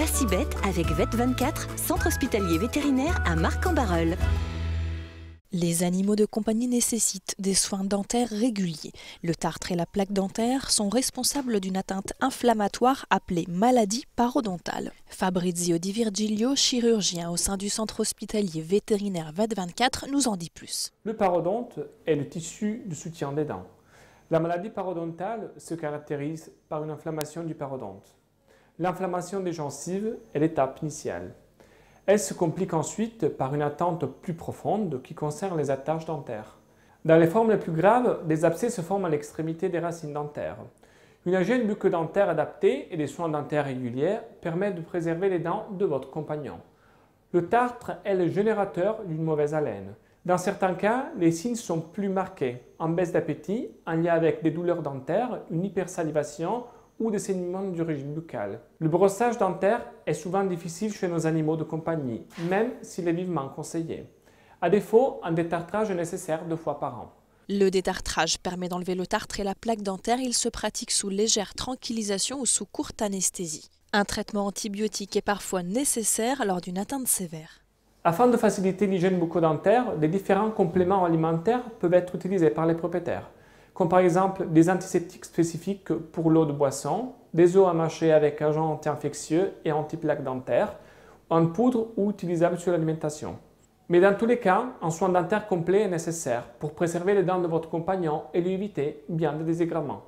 La avec VET24, centre hospitalier vétérinaire à Marc-en-Barœul. Les animaux de compagnie nécessitent des soins dentaires réguliers. Le tartre et la plaque dentaire sont responsables d'une atteinte inflammatoire appelée maladie parodontale. Fabrizio Di Virgilio, chirurgien au sein du centre hospitalier vétérinaire VET24, nous en dit plus. Le parodonte est le tissu de soutien des dents. La maladie parodontale se caractérise par une inflammation du parodonte. L'inflammation des gencives est l'étape initiale. Elle se complique ensuite par une attente plus profonde qui concerne les attaches dentaires. Dans les formes les plus graves, des abcès se forment à l'extrémité des racines dentaires. Une hygiène bucco adaptée et des soins dentaires réguliers permettent de préserver les dents de votre compagnon. Le tartre est le générateur d'une mauvaise haleine. Dans certains cas, les signes sont plus marqués, en baisse d'appétit, en lien avec des douleurs dentaires, une hypersalivation ou des saignements du régime buccal. Le brossage dentaire est souvent difficile chez nos animaux de compagnie, même s'il est vivement conseillé. À défaut, un détartrage est nécessaire deux fois par an. Le détartrage permet d'enlever le tartre et la plaque dentaire. Il se pratique sous légère tranquillisation ou sous courte anesthésie. Un traitement antibiotique est parfois nécessaire lors d'une atteinte sévère. Afin de faciliter l'hygiène bucco-dentaire, des différents compléments alimentaires peuvent être utilisés par les propriétaires comme par exemple des antiseptiques spécifiques pour l'eau de boisson, des eaux à mâcher avec agents anti-infectieux et anti-plaques dentaires, en poudre ou utilisables sur l'alimentation. Mais dans tous les cas, un soin dentaire complet est nécessaire pour préserver les dents de votre compagnon et lui éviter bien des désagréments.